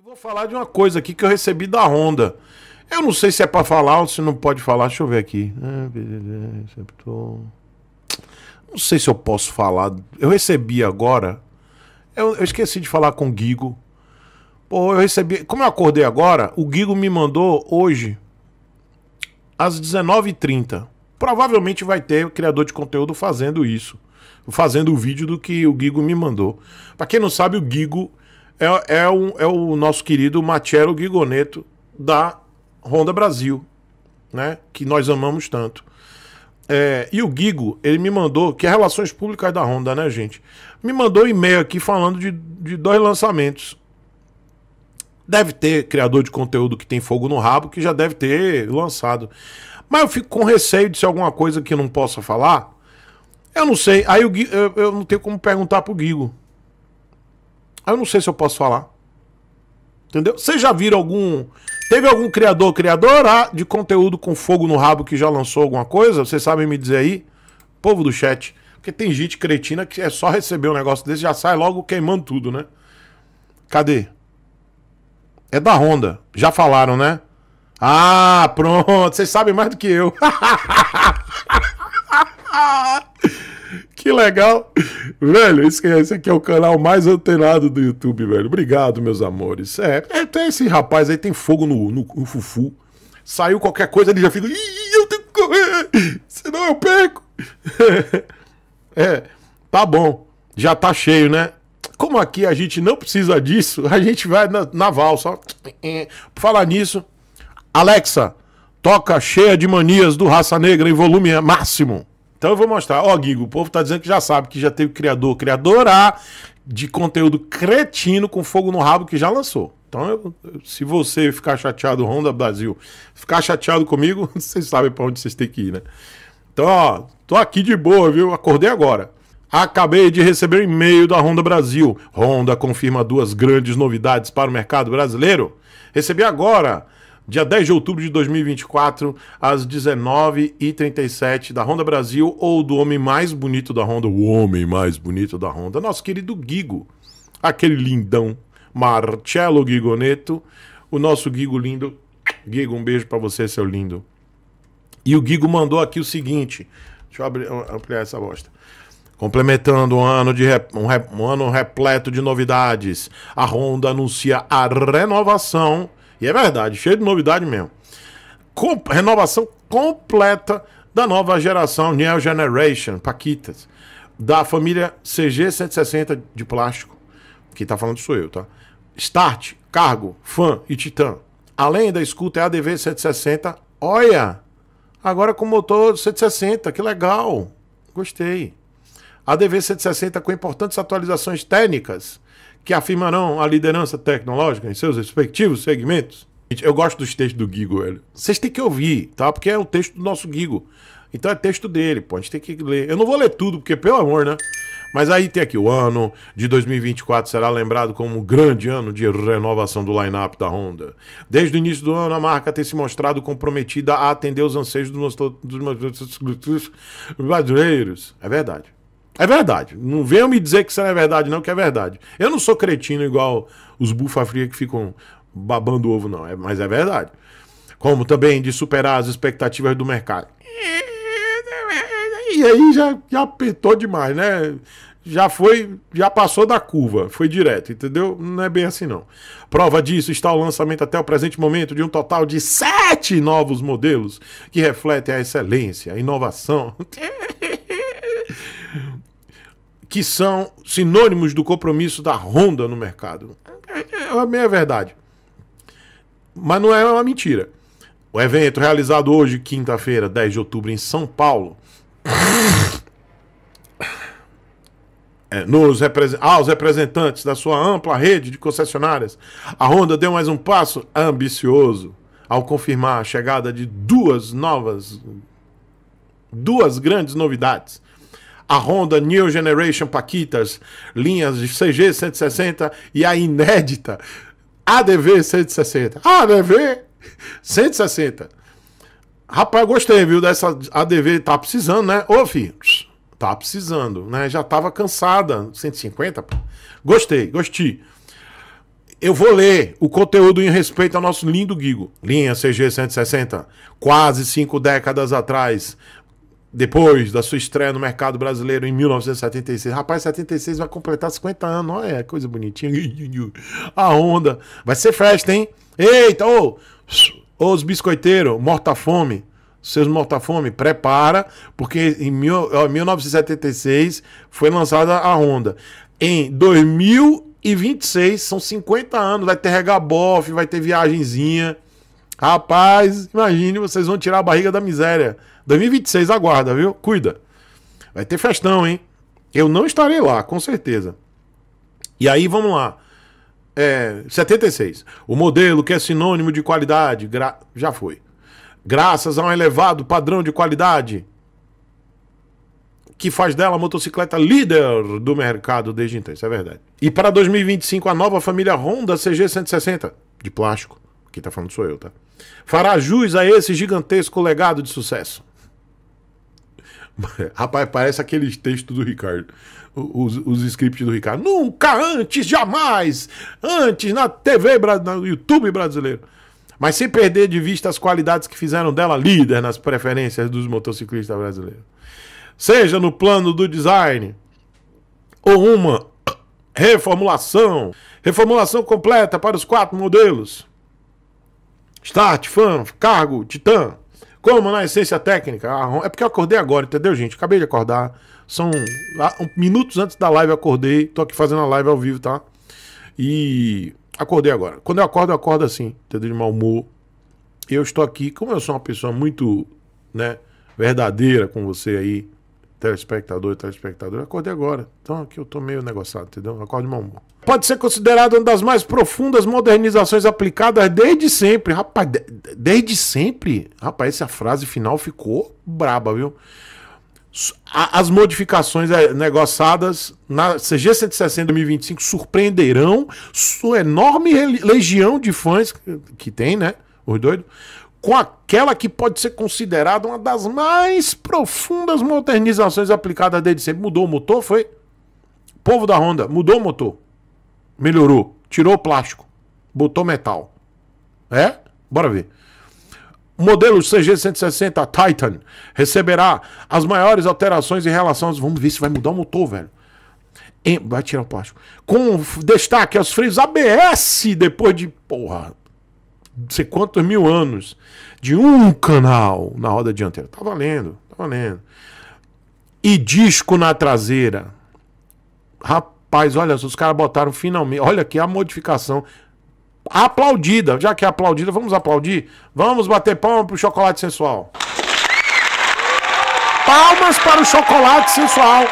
E vou falar de uma coisa aqui que eu recebi da Honda. Eu não sei se é para falar ou se não pode falar. Deixa eu ver aqui. Não sei se eu posso falar. Eu recebi agora. Eu, eu esqueci de falar com o Guigo. Pô, eu recebi. Como eu acordei agora, o Guigo me mandou hoje às 19h30. Provavelmente vai ter o criador de conteúdo fazendo isso. Fazendo o vídeo do que o Guigo me mandou. Pra quem não sabe, o Guigo é, é, um, é o nosso querido Machelo Gigoneto da Honda Brasil, né? Que nós amamos tanto. É, e o Gigo, ele me mandou, que é Relações Públicas da Honda, né, gente? Me mandou um e-mail aqui falando de, de dois lançamentos. Deve ter criador de conteúdo que tem fogo no rabo, que já deve ter lançado. Mas eu fico com receio de ser alguma coisa que eu não possa falar. Eu não sei. Aí eu, eu, eu não tenho como perguntar pro Guigo. Aí eu não sei se eu posso falar. Entendeu? Vocês já viram algum. Teve algum criador, criadora ah, de conteúdo com fogo no rabo que já lançou alguma coisa? Vocês sabem me dizer aí? Povo do chat. Porque tem gente cretina que é só receber um negócio desse já sai logo queimando tudo, né? Cadê? É da Honda. Já falaram, né? Ah, pronto. Vocês sabem mais do que eu. que legal. Velho, esse aqui é o canal mais antenado do YouTube, velho. Obrigado, meus amores. É, até esse rapaz aí tem fogo no, no, no fufu. Saiu qualquer coisa, ele já fica. Ih, eu tenho que correr, senão eu perco. é, tá bom. Já tá cheio, né? Como aqui a gente não precisa disso, a gente vai na, na valsa. Por falar nisso, Alexa, toca cheia de manias do Raça Negra em volume máximo. Então eu vou mostrar. Ó, Guigo, o povo tá dizendo que já sabe que já teve criador, criadora de conteúdo cretino com fogo no rabo que já lançou. Então, eu, se você ficar chateado, Honda Brasil, ficar chateado comigo, vocês sabem para onde vocês têm que ir, né? Então, ó, tô aqui de boa, viu? Acordei agora. Acabei de receber um e-mail da Honda Brasil. Honda confirma duas grandes novidades para o mercado brasileiro. Recebi agora dia 10 de outubro de 2024, às 19h37, da Honda Brasil, ou do homem mais bonito da Honda, o homem mais bonito da Honda, nosso querido Guigo, aquele lindão, Marcelo Guigoneto, o nosso Guigo lindo. Guigo, um beijo para você, seu lindo. E o Guigo mandou aqui o seguinte, deixa eu ampliar essa bosta. Complementando um ano, de rep... um, rep... um ano repleto de novidades, a Honda anuncia a renovação e é verdade, cheio de novidade mesmo. Com, renovação completa da nova geração New Generation, Paquitas, da família CG160 de plástico. Quem tá falando sou eu, tá? Start, Cargo, Fan e Titan. Além da escuta é a DV160. Olha! Agora com motor 160, que legal! Gostei. A DV160 com importantes atualizações técnicas que afirmarão a liderança tecnológica em seus respectivos segmentos. Eu gosto dos textos do Gigo, velho. Vocês têm que ouvir, tá? Porque é o texto do nosso Gigo. Então é texto dele, pô. A gente tem que ler. Eu não vou ler tudo, porque, pelo amor, né? Mas aí tem aqui, o ano de 2024 será lembrado como um grande ano de renovação do line-up da Honda. Desde o início do ano, a marca tem se mostrado comprometida a atender os anseios dos brasileiros. É verdade. É verdade. Não venham me dizer que isso não é verdade, não, que é verdade. Eu não sou cretino igual os bufa fria que ficam babando ovo, não. É, mas é verdade. Como também de superar as expectativas do mercado. E aí já, já apertou demais, né? Já foi, já passou da curva, foi direto, entendeu? Não é bem assim, não. Prova disso está o lançamento até o presente momento de um total de sete novos modelos que refletem a excelência, a inovação. que são sinônimos do compromisso da Honda no mercado. É, é, é a meia verdade. Mas não é uma mentira. O evento realizado hoje, quinta-feira, 10 de outubro, em São Paulo. É, nos represent aos representantes da sua ampla rede de concessionárias, a Honda deu mais um passo ambicioso ao confirmar a chegada de duas novas, duas grandes novidades a Honda New Generation Paquitas, linhas de CG 160 e a inédita ADV 160. ADV 160. Rapaz, gostei, viu, dessa ADV, tá precisando, né? Ô, filho, tá precisando, né? Já tava cansada, 150, pô. Gostei, gostei. Eu vou ler o conteúdo em respeito ao nosso lindo Guigo. Linha CG 160, quase cinco décadas atrás, depois da sua estreia no mercado brasileiro em 1976. Rapaz, 76 vai completar 50 anos. Olha, é coisa bonitinha. A onda. Vai ser festa, hein? Eita, ô! os biscoiteiros, morta-fome. Seus morta-fome, prepara, porque em mil, 1976 foi lançada a onda. Em 2026, são 50 anos, vai ter regabof, vai ter viagenzinha. Rapaz, imagine, vocês vão tirar a barriga da miséria. 2026 aguarda, viu? Cuida. Vai ter festão, hein? Eu não estarei lá, com certeza. E aí, vamos lá. É, 76. O modelo que é sinônimo de qualidade, gra... já foi. Graças a um elevado padrão de qualidade que faz dela a motocicleta líder do mercado desde então, isso é verdade. E para 2025, a nova família Honda CG 160, de plástico, quem tá falando sou eu, tá? Fará jus a esse gigantesco legado de sucesso. Rapaz, parece aquele texto do Ricardo. Os, os scripts do Ricardo. Nunca antes, jamais! Antes na TV, no YouTube brasileiro. Mas sem perder de vista as qualidades que fizeram dela líder nas preferências dos motociclistas brasileiros. Seja no plano do design ou uma reformulação. Reformulação completa para os quatro modelos. Start, Fan, Cargo, Titan. Como na né? essência técnica? Ah, é porque eu acordei agora, entendeu, gente? Acabei de acordar. São ah, minutos antes da live eu acordei. Tô aqui fazendo a live ao vivo, tá? E acordei agora. Quando eu acordo, eu acordo assim, entendeu? De mau humor. Eu estou aqui, como eu sou uma pessoa muito, né, verdadeira com você aí, telespectador e telespectadora, acordei agora. Então aqui eu tô meio negociado, entendeu? Acorde de mau Pode ser considerado uma das mais profundas modernizações aplicadas desde sempre. Rapaz, de, desde sempre? Rapaz, essa frase final ficou braba, viu? As modificações é, negociadas na CG 160 2025 surpreenderão sua enorme legião de fãs que, que tem, né? Os doidos com aquela que pode ser considerada uma das mais profundas modernizações aplicadas desde sempre. Mudou o motor, foi? Povo da Honda, mudou o motor. Melhorou. Tirou o plástico. Botou metal. É? Bora ver. O modelo CG160 Titan receberá as maiores alterações em relação aos. Vamos ver se vai mudar o motor, velho. Vai tirar o plástico. Com destaque aos freios ABS, depois de. Porra, sei quantos mil anos de um canal na roda dianteira. Tá valendo, tá valendo. E disco na traseira. Rapaz, olha, os caras botaram finalmente. Olha aqui a modificação aplaudida. Já que é aplaudida, vamos aplaudir? Vamos bater palma pro chocolate sensual. Palmas para o chocolate sensual.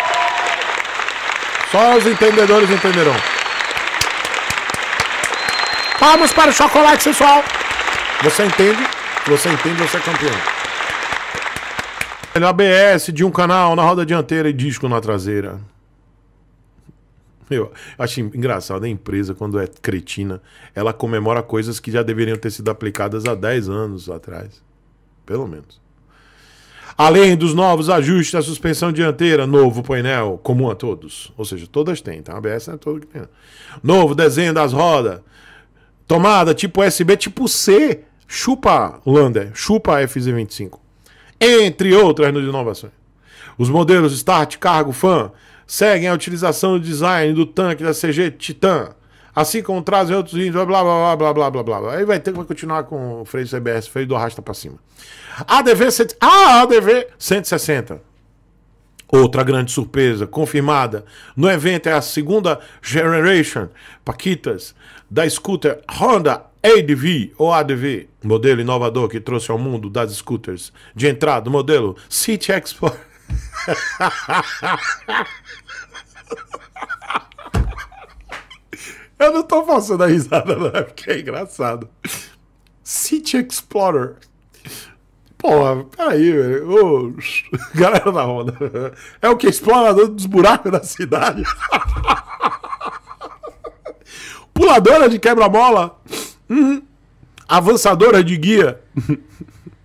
Só os entendedores entenderão. Palmas para o chocolate sensual. Você entende? Você entende, você é campeão. ABS de um canal na roda dianteira e disco na traseira. Eu acho engraçado a empresa, quando é cretina, ela comemora coisas que já deveriam ter sido aplicadas há 10 anos atrás. Pelo menos. Além dos novos ajustes da suspensão dianteira, novo painel comum a todos. Ou seja, todas têm, tá? A ABS é todo que tem. Novo desenho das rodas. Tomada tipo USB tipo C, chupa Lander, chupa FZ25. Entre outras nas inovações. Os modelos Start, Cargo, Fan seguem a utilização do design do tanque da CG Titan, assim como trazem outros índios, blá blá blá blá blá blá blá. Aí vai ter que continuar com o freio CBS, freio do arrasta para cima. ADV, cent... ah, ADV 160. Outra grande surpresa confirmada no evento é a segunda Generation Paquitas, da scooter Honda ADV ou ADV, modelo inovador que trouxe ao mundo das scooters. De entrada, modelo City Export. Eu não tô passando a risada, não, é porque é engraçado. City Explorer. Porra, peraí, velho. galera da Honda. É o que? Explorador dos buracos da cidade? puladora de quebra-mola, uhum. de guia,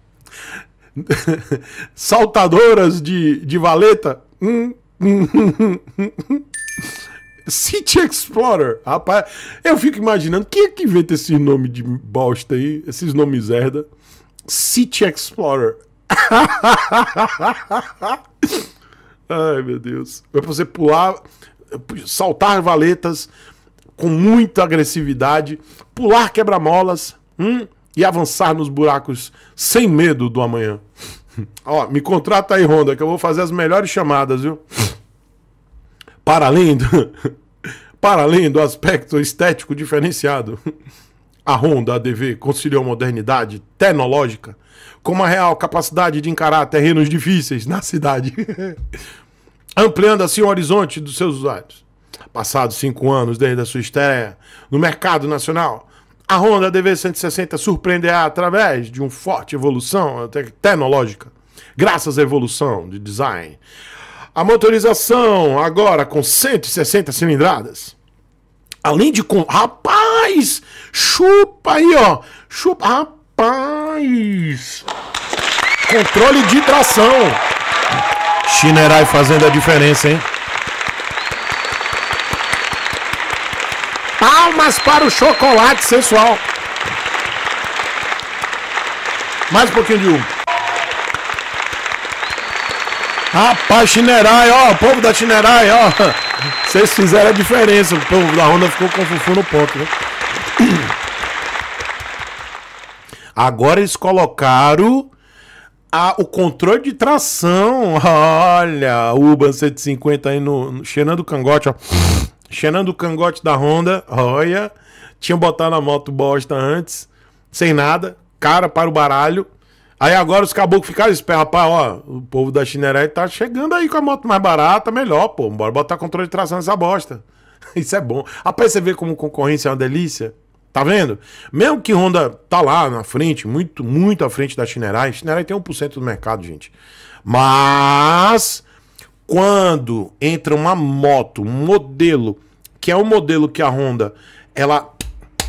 saltadoras de, de valeta, uhum. City Explorer, rapaz, eu fico imaginando quem é que inventa esse nome de bosta aí, esses nomes herda. City Explorer. Ai meu Deus, vai você pular, saltar valetas, com muita agressividade, pular quebra-molas hum, e avançar nos buracos sem medo do amanhã. Ó, me contrata aí, Honda, que eu vou fazer as melhores chamadas, viu? Para além do, para além do aspecto estético diferenciado, a Honda ADV conciliou modernidade tecnológica com uma real capacidade de encarar terrenos difíceis na cidade, ampliando assim o horizonte dos seus usuários. Passados cinco anos desde a sua estreia no mercado nacional, a Honda DV160 surpreenderá através de uma forte evolução tecnológica, graças à evolução de design. A motorização agora com 160 cilindradas. Além de com. Rapaz! Chupa aí, ó! Chupa. Rapaz! Controle de tração. Chinerai fazendo a diferença, hein? Palmas para o chocolate sensual. Mais um pouquinho de um. Rapaz, Chinerai, ó, povo da Chinerai, ó. Vocês fizeram a diferença. O povo da Honda ficou com fufu no ponto, né? Agora eles colocaram a, o controle de tração. Olha, o Urban 150 aí no, no cheirando o cangote, ó cheirando o cangote da Honda, olha, tinha botado a moto bosta antes, sem nada, cara para o baralho. Aí agora os caboclos ficaram esperando, rapaz, ó, o povo da Chinerete tá chegando aí com a moto mais barata, melhor, pô, bora botar controle de tração nessa bosta. Isso é bom. Rapaz, você vê como concorrência é uma delícia? Tá vendo? Mesmo que Honda tá lá na frente, muito, muito à frente da Chinerai, Chinerai tem 1% do mercado, gente. Mas quando entra uma moto, um modelo, que é o um modelo que a Honda ela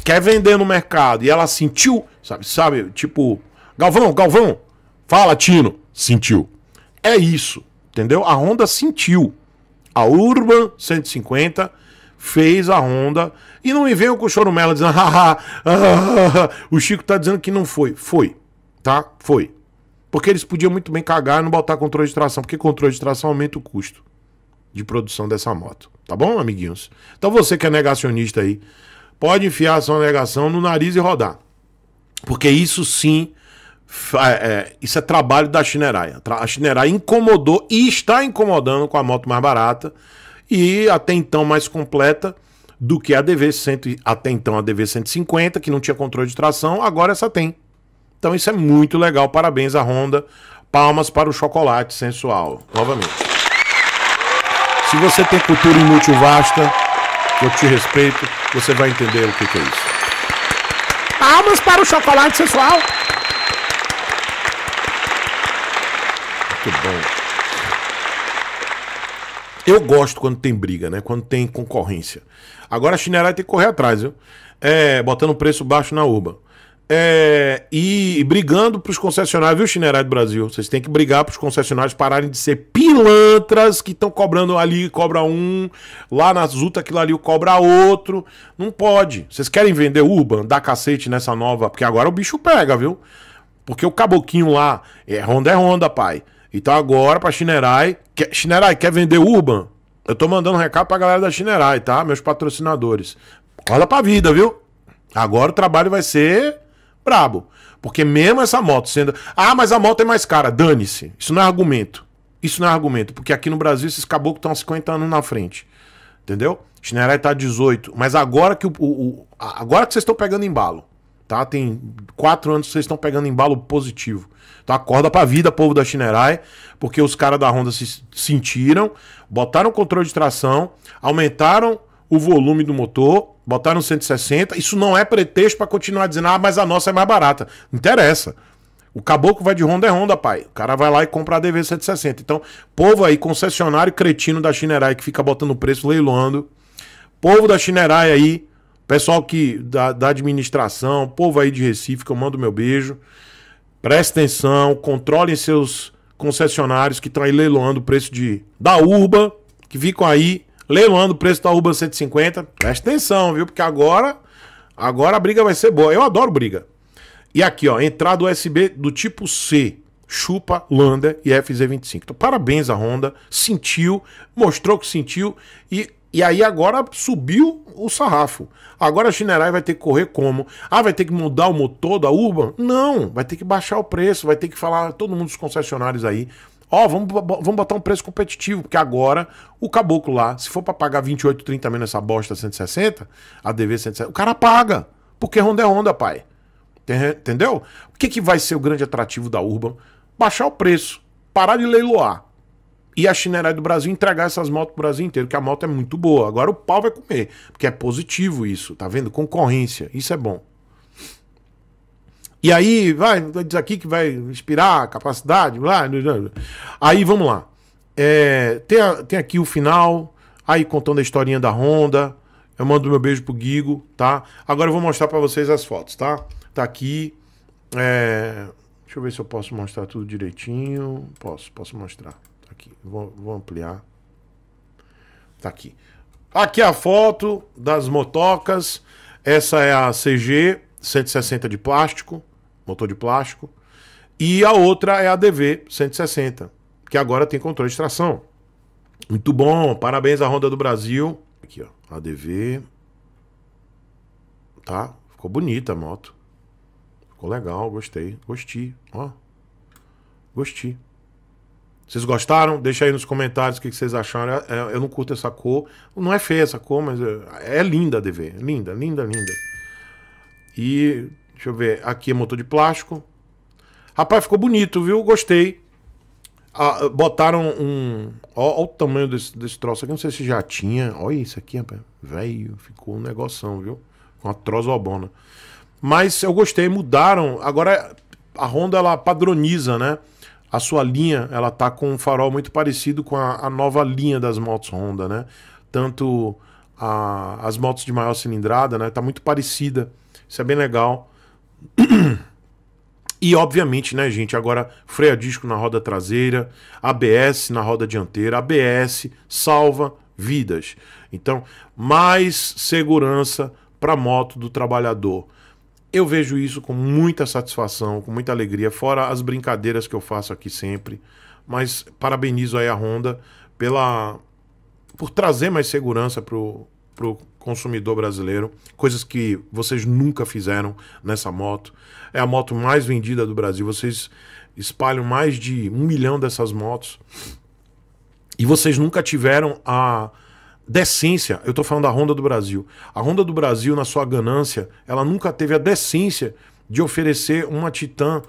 quer vender no mercado e ela sentiu, sabe, sabe, tipo, Galvão, Galvão, fala, Tino, sentiu. É isso, entendeu? A Honda sentiu. A Urban 150 fez a Honda e não me veio com o chorumela dizendo, haha, ah, ah, ah, ah, o Chico tá dizendo que não foi. Foi, tá? Foi. Porque eles podiam muito bem cagar e não botar controle de tração, porque controle de tração aumenta o custo de produção dessa moto. Tá bom, amiguinhos? Então você que é negacionista aí, pode enfiar a sua negação no nariz e rodar. Porque isso sim, é, é, isso é trabalho da Chineraia. A Chineraia incomodou e está incomodando com a moto mais barata e até então mais completa do que a DV100, até então a DV150, que não tinha controle de tração, agora essa tem. Então isso é muito legal. Parabéns à Honda. Palmas para o chocolate sensual. Novamente. Se você tem cultura inútil vasta, eu te respeito, você vai entender o que, é isso. Palmas para o chocolate sensual. Muito bom. Eu gosto quando tem briga, né? Quando tem concorrência. Agora a chinelada tem que correr atrás, viu? É, botando preço baixo na UBA. É, e, brigando para os concessionários, viu, Chinerai do Brasil? Vocês têm que brigar para os concessionários pararem de ser pilantras que estão cobrando ali, cobra um, lá nas Zuta aquilo ali cobra outro. Não pode. Vocês querem vender Urban, dar cacete nessa nova, porque agora o bicho pega, viu? Porque o caboquinho lá, é Honda é Honda, pai. Então agora para Chinerai, quer, Chinerai quer vender Urban? Eu tô mandando um recado pra galera da Chinerai, tá? Meus patrocinadores. Olha pra vida, viu? Agora o trabalho vai ser brabo. Porque mesmo essa moto sendo. Ah, mas a moto é mais cara. Dane-se. Isso não é argumento. Isso não é argumento. Porque aqui no Brasil esses caboclos estão 50 anos na frente. Entendeu? Chinerai tá 18. Mas agora que o, o agora que vocês estão pegando embalo. Tá? Tem quatro anos que vocês estão pegando embalo positivo. Então acorda pra vida, povo da Chinerai, porque os caras da Honda se sentiram, botaram o controle de tração, aumentaram o volume do motor Botaram 160. Isso não é pretexto para continuar dizendo, ah, mas a nossa é mais barata. Não interessa. O caboclo vai de Honda é Honda, pai. O cara vai lá e compra a DV 160. Então, povo aí, concessionário cretino da Chinerai que fica botando preço, leiloando. Povo da Chinerai aí, pessoal que da, da administração, povo aí de Recife, que eu mando meu beijo. Preste atenção, controlem seus concessionários que estão aí leiloando o preço de da Urba, que ficam aí leiloando o preço da Urban 150. Presta atenção, viu? Porque agora, agora a briga vai ser boa. Eu adoro briga. E aqui, ó, entrada USB do tipo C. Chupa, Lander e FZ25. Então, parabéns à Honda. Sentiu, mostrou que sentiu e e aí agora subiu o sarrafo. Agora a Chinerai vai ter que correr como? Ah, vai ter que mudar o motor da Urban? Não, vai ter que baixar o preço, vai ter que falar ah, todo mundo dos concessionários aí Ó, oh, vamos, vamos botar um preço competitivo, porque agora o caboclo lá, se for para pagar 28, 30 menos essa bosta 160, a DV 160, o cara paga. Porque Honda é Honda, pai. Entendeu? O que, que vai ser o grande atrativo da Urban? Baixar o preço, parar de leiloar. E a Chinerai do Brasil entregar essas motos pro Brasil inteiro, que a moto é muito boa. Agora o pau vai comer, porque é positivo isso, tá vendo? Concorrência, isso é bom. E aí, vai, diz aqui que vai inspirar capacidade, blá, blá, blá. Aí, vamos lá. É, tem, a, tem aqui o final, aí contando a historinha da Honda. Eu mando meu beijo pro Guigo, tá? Agora eu vou mostrar para vocês as fotos, tá? Tá aqui. É... Deixa eu ver se eu posso mostrar tudo direitinho. Posso, posso mostrar. Tá aqui. Vou, vou ampliar. Tá aqui. Aqui é a foto das motocas. Essa é a CG 160 de plástico motor de plástico. E a outra é a DV 160, que agora tem controle de tração. Muito bom, parabéns à Honda do Brasil. Aqui, ó, a DV. Tá, ficou bonita a moto. Ficou legal, gostei. Gostei, ó. Gostei. Vocês gostaram? Deixa aí nos comentários o que vocês acharam. É, é, eu não curto essa cor. Não é feia essa cor, mas é, é linda a DV. Linda, linda, linda. E Deixa eu ver. Aqui é motor de plástico. Rapaz, ficou bonito, viu? Gostei. Ah, botaram um. Olha o tamanho desse, desse troço aqui. Não sei se já tinha. Olha isso aqui, rapaz. Velho, ficou um negoção, viu? Uma trozobona. Mas eu gostei, mudaram. Agora a Honda ela padroniza, né? A sua linha, ela tá com um farol muito parecido com a, a nova linha das motos Honda, né? Tanto a, as motos de maior cilindrada, né? Tá muito parecida. Isso é bem legal. E, obviamente, né, gente, agora freio a disco na roda traseira, ABS na roda dianteira, ABS salva vidas. Então, mais segurança para a moto do trabalhador. Eu vejo isso com muita satisfação, com muita alegria, fora as brincadeiras que eu faço aqui sempre. Mas parabenizo aí a Honda pela por trazer mais segurança pro, pro consumidor brasileiro, coisas que vocês nunca fizeram nessa moto. É a moto mais vendida do Brasil. Vocês espalham mais de um milhão dessas motos e vocês nunca tiveram a decência. Eu estou falando da Honda do Brasil. A Honda do Brasil, na sua ganância, ela nunca teve a decência de oferecer uma Titan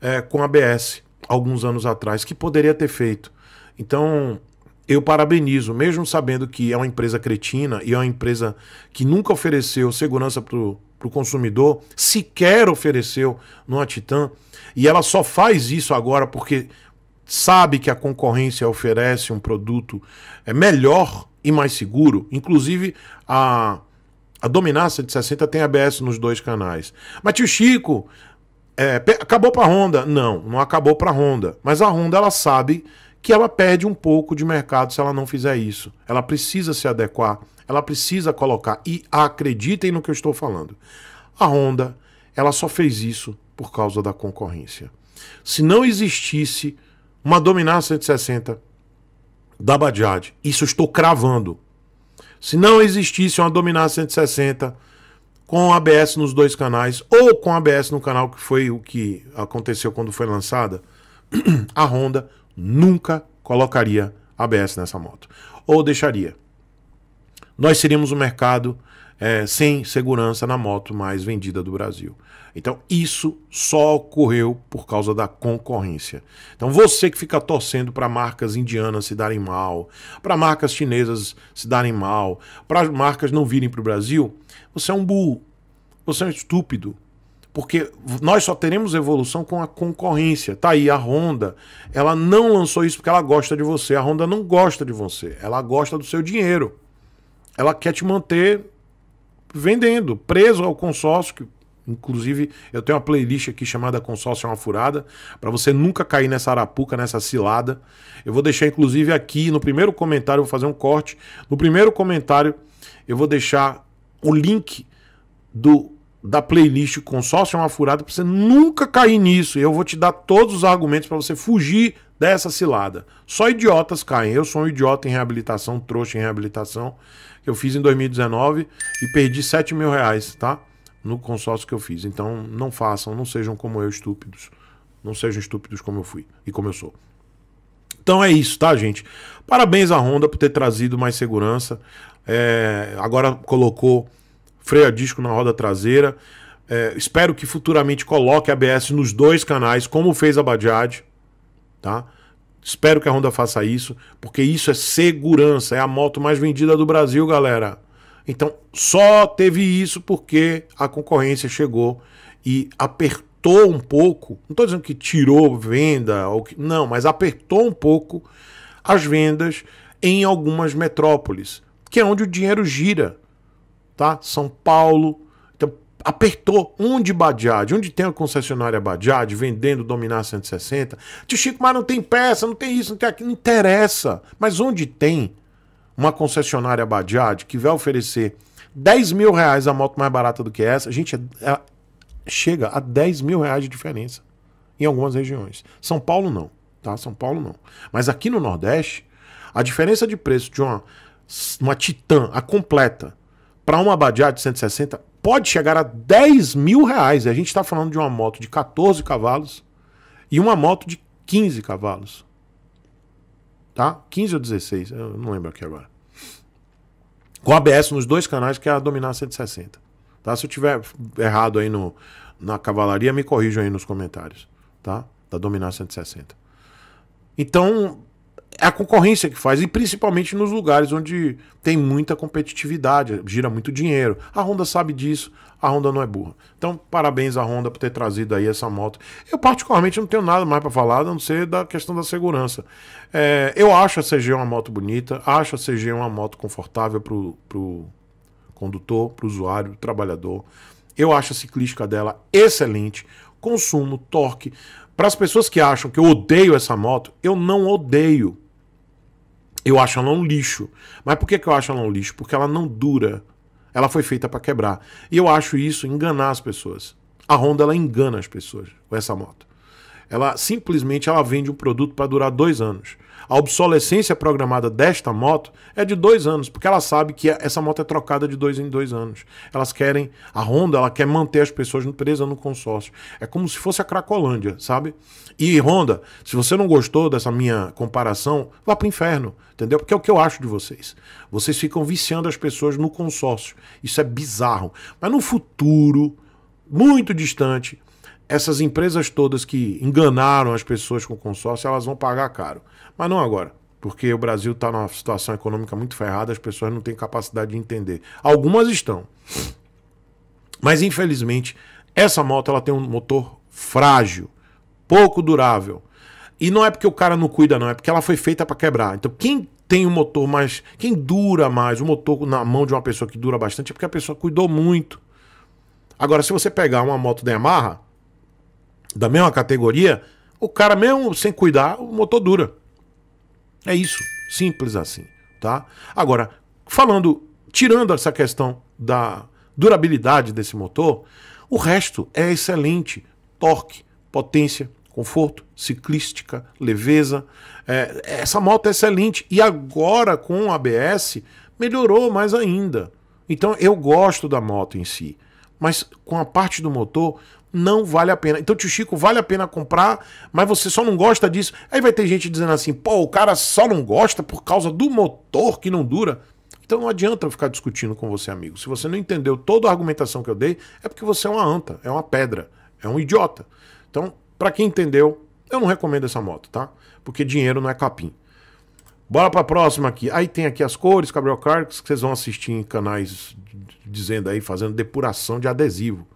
é, com ABS alguns anos atrás, que poderia ter feito. Então, eu parabenizo, mesmo sabendo que é uma empresa cretina e é uma empresa que nunca ofereceu segurança para o consumidor, sequer ofereceu numa Titan, e ela só faz isso agora porque sabe que a concorrência oferece um produto é melhor e mais seguro. Inclusive, a, a Dominância de 60 tem ABS nos dois canais. Mas tio Chico, é, acabou para a Honda? Não, não acabou para a Honda. Mas a Honda, ela sabe que ela perde um pouco de mercado se ela não fizer isso. Ela precisa se adequar, ela precisa colocar. E acreditem no que eu estou falando. A Honda, ela só fez isso por causa da concorrência. Se não existisse uma Dominar 160 da Bajaj, isso eu estou cravando. Se não existisse uma Dominar 160 com ABS nos dois canais ou com ABS no canal que foi o que aconteceu quando foi lançada, a Honda nunca colocaria ABS nessa moto. Ou deixaria. Nós seríamos um mercado é, sem segurança na moto mais vendida do Brasil. Então, isso só ocorreu por causa da concorrência. Então, você que fica torcendo para marcas indianas se darem mal, para marcas chinesas se darem mal, para marcas não virem para o Brasil, você é um burro, você é um estúpido, porque nós só teremos evolução com a concorrência. Tá aí a Honda, ela não lançou isso porque ela gosta de você. A Honda não gosta de você, ela gosta do seu dinheiro. Ela quer te manter vendendo, preso ao consórcio que Inclusive, eu tenho uma playlist aqui chamada Consórcio é uma Furada, para você nunca cair nessa arapuca, nessa cilada. Eu vou deixar, inclusive, aqui no primeiro comentário, vou fazer um corte. No primeiro comentário, eu vou deixar o link do da playlist Consórcio é uma furada para você nunca cair nisso. Eu vou te dar todos os argumentos para você fugir dessa cilada. Só idiotas caem. Eu sou um idiota em reabilitação, trouxa em reabilitação. Eu fiz em 2019 e perdi 7 mil reais, tá? No consórcio que eu fiz. Então não façam, não sejam como eu, estúpidos. Não sejam estúpidos como eu fui e como eu sou. Então é isso, tá, gente? Parabéns à Honda por ter trazido mais segurança. É, agora colocou freio a disco na roda traseira. É, espero que futuramente coloque ABS nos dois canais, como fez a Bajaj, tá? Espero que a Honda faça isso, porque isso é segurança, é a moto mais vendida do Brasil, galera. Então, só teve isso porque a concorrência chegou e apertou um pouco. Não estou dizendo que tirou venda, ou que, não, mas apertou um pouco as vendas em algumas metrópoles, que é onde o dinheiro gira tá? São Paulo. Então, apertou onde Badiade, onde tem a concessionária Badiade, vendendo Dominar 160. Tio Chico, mas não tem peça, não tem isso, não tem aquilo. Não interessa. Mas onde tem uma concessionária Badiade que vai oferecer 10 mil reais a moto mais barata do que essa, a gente é, é, chega a 10 mil reais de diferença em algumas regiões. São Paulo não, tá? São Paulo não. Mas aqui no Nordeste, a diferença de preço de uma, uma Titan, a completa, para uma de 160 pode chegar a 10 mil reais. A gente está falando de uma moto de 14 cavalos e uma moto de 15 cavalos. Tá? 15 ou 16, eu não lembro aqui agora. Com ABS nos dois canais, que é a Dominar 160. Tá? Se eu tiver errado aí no, na cavalaria, me corrijam aí nos comentários. Tá? Da Dominar 160. Então, é a concorrência que faz, e principalmente nos lugares onde tem muita competitividade, gira muito dinheiro. A Honda sabe disso, a Honda não é burra. Então, parabéns à Honda por ter trazido aí essa moto. Eu, particularmente, não tenho nada mais para falar, a não ser da questão da segurança. É, eu acho a CG uma moto bonita, acho a CG uma moto confortável para o condutor, para o usuário, pro trabalhador. Eu acho a ciclística dela excelente. Consumo, torque. Para as pessoas que acham que eu odeio essa moto, eu não odeio. Eu acho ela um lixo. Mas por que, que eu acho ela um lixo? Porque ela não dura. Ela foi feita para quebrar. E eu acho isso enganar as pessoas. A Honda ela engana as pessoas com essa moto. Ela simplesmente ela vende um produto para durar dois anos. A obsolescência programada desta moto é de dois anos, porque ela sabe que essa moto é trocada de dois em dois anos. Elas querem, a Honda, ela quer manter as pessoas presas no consórcio. É como se fosse a Cracolândia, sabe? E Honda, se você não gostou dessa minha comparação, vá o inferno, entendeu? Porque é o que eu acho de vocês. Vocês ficam viciando as pessoas no consórcio. Isso é bizarro. Mas no futuro, muito distante, essas empresas todas que enganaram as pessoas com consórcio, elas vão pagar caro. Mas não agora, porque o Brasil está numa situação econômica muito ferrada, as pessoas não têm capacidade de entender. Algumas estão. Mas infelizmente, essa moto ela tem um motor frágil, pouco durável. E não é porque o cara não cuida, não, é porque ela foi feita para quebrar. Então, quem tem um motor mais. Quem dura mais, o um motor na mão de uma pessoa que dura bastante, é porque a pessoa cuidou muito. Agora, se você pegar uma moto da Yamaha, da mesma categoria, o cara mesmo sem cuidar, o motor dura. É isso, simples assim, tá? Agora, falando, tirando essa questão da durabilidade desse motor, o resto é excelente, torque, potência, conforto, ciclística, leveza. É, essa moto é excelente e agora com o ABS melhorou mais ainda. Então eu gosto da moto em si, mas com a parte do motor não vale a pena. Então, tio Chico, vale a pena comprar, mas você só não gosta disso. Aí vai ter gente dizendo assim, pô, o cara só não gosta por causa do motor que não dura. Então não adianta eu ficar discutindo com você, amigo. Se você não entendeu toda a argumentação que eu dei, é porque você é uma anta, é uma pedra, é um idiota. Então, para quem entendeu, eu não recomendo essa moto, tá? Porque dinheiro não é capim. Bora pra próxima aqui. Aí tem aqui as cores, Gabriel Carlos, que vocês vão assistir em canais dizendo aí, fazendo depuração de adesivo.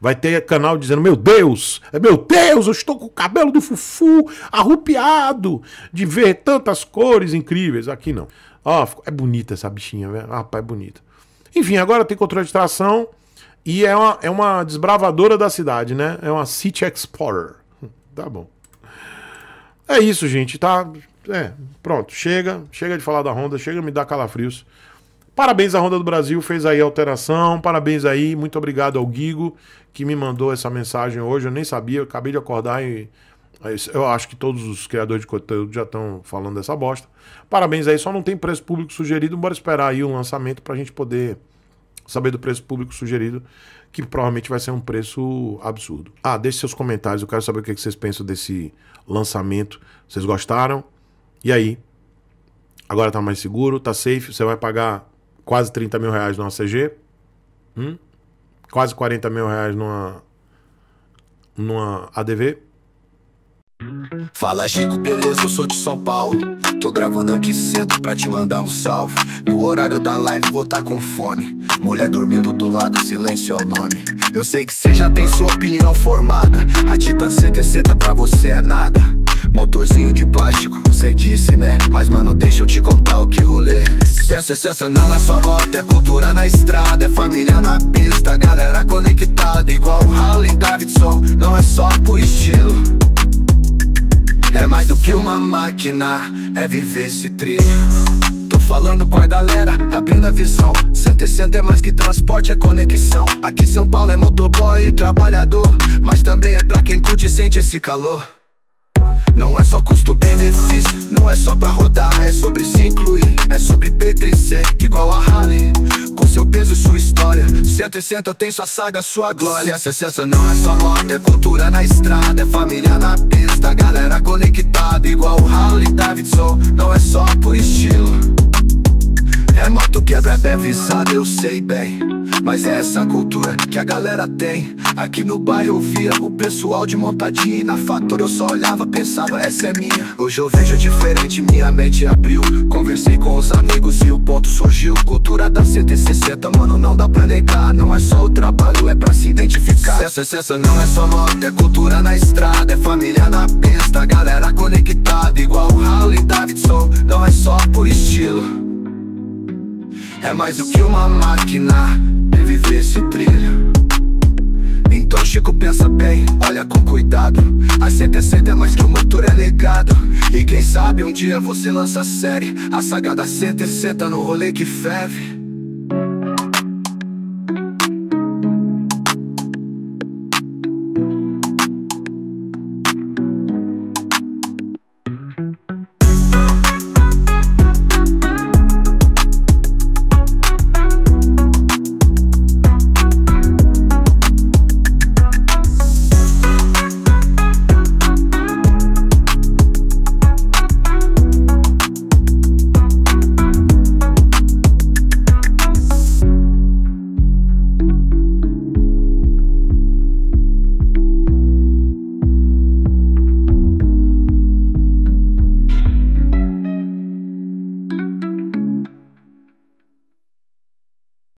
Vai ter canal dizendo: Meu Deus, é, meu Deus, eu estou com o cabelo do Fufu arrupiado de ver tantas cores incríveis. Aqui não. Ó, é bonita essa bichinha, velho. Ah, rapaz, é bonita. Enfim, agora tem controle de tração e é uma, é uma desbravadora da cidade, né? É uma City Explorer. Hum, tá bom. É isso, gente, tá? É, pronto, chega, chega de falar da Honda, chega de me dar calafrios. Parabéns à Ronda do Brasil, fez aí a alteração. Parabéns aí, muito obrigado ao Guigo que me mandou essa mensagem hoje. Eu nem sabia, eu acabei de acordar e é eu acho que todos os criadores de conteúdo já estão falando dessa bosta. Parabéns aí, só não tem preço público sugerido. Bora esperar aí o lançamento para a gente poder saber do preço público sugerido, que provavelmente vai ser um preço absurdo. Ah, deixe seus comentários, eu quero saber o que é vocês pensam desse lançamento. Vocês gostaram? E aí? Agora tá mais seguro, tá safe, você vai pagar quase 30 mil reais numa CG, hum? quase 40 mil reais numa, numa ADV. Fala Chico, beleza? Eu sou de São Paulo. Tô gravando aqui cedo pra te mandar um salve. No horário da live vou tá com fome. Mulher dormindo do lado, silêncio é o nome. Eu sei que você já tem sua opinião formada. A Titan CTC tá pra você é nada. Motorzinho de plástico, cê disse né Mas mano, deixa eu te contar o que rolê É sensacional na sua moto, é cultura na estrada É família na pista, galera conectada Igual Harley Davidson, não é só por estilo É mais do que uma máquina, é viver esse trilho Tô falando pra galera, abrindo a visão 160 é mais que transporte, é conexão Aqui São Paulo é motoboy e trabalhador Mas também é pra quem curte e sente esse calor não é só custo-benefício, não é só pra rodar É sobre se incluir, é sobre pertencer Igual a Harley, com seu peso e sua história 160 tem sua saga, sua glória essa não é só moda, é cultura na estrada É família na pista, galera conectada Igual o Harley Davidson, não é só por estilo é moto quebra é visada, eu sei bem Mas é essa cultura que a galera tem Aqui no bairro eu via o pessoal de montadinha E na fator eu só olhava, pensava, essa é minha Hoje eu vejo diferente, minha mente abriu Conversei com os amigos e o ponto surgiu Cultura da CT60, mano, não dá pra negar Não é só o trabalho, é pra se identificar Essa essência não é só moto, é cultura na estrada É família na pista, galera conectada Igual o Harley Davidson, não é só por estilo é mais do que uma máquina de viver esse trilho Então Chico pensa bem, olha com cuidado A CT é, é mais que o motor é legado E quem sabe um dia você lança a série A saga da 160 é no rolê que ferve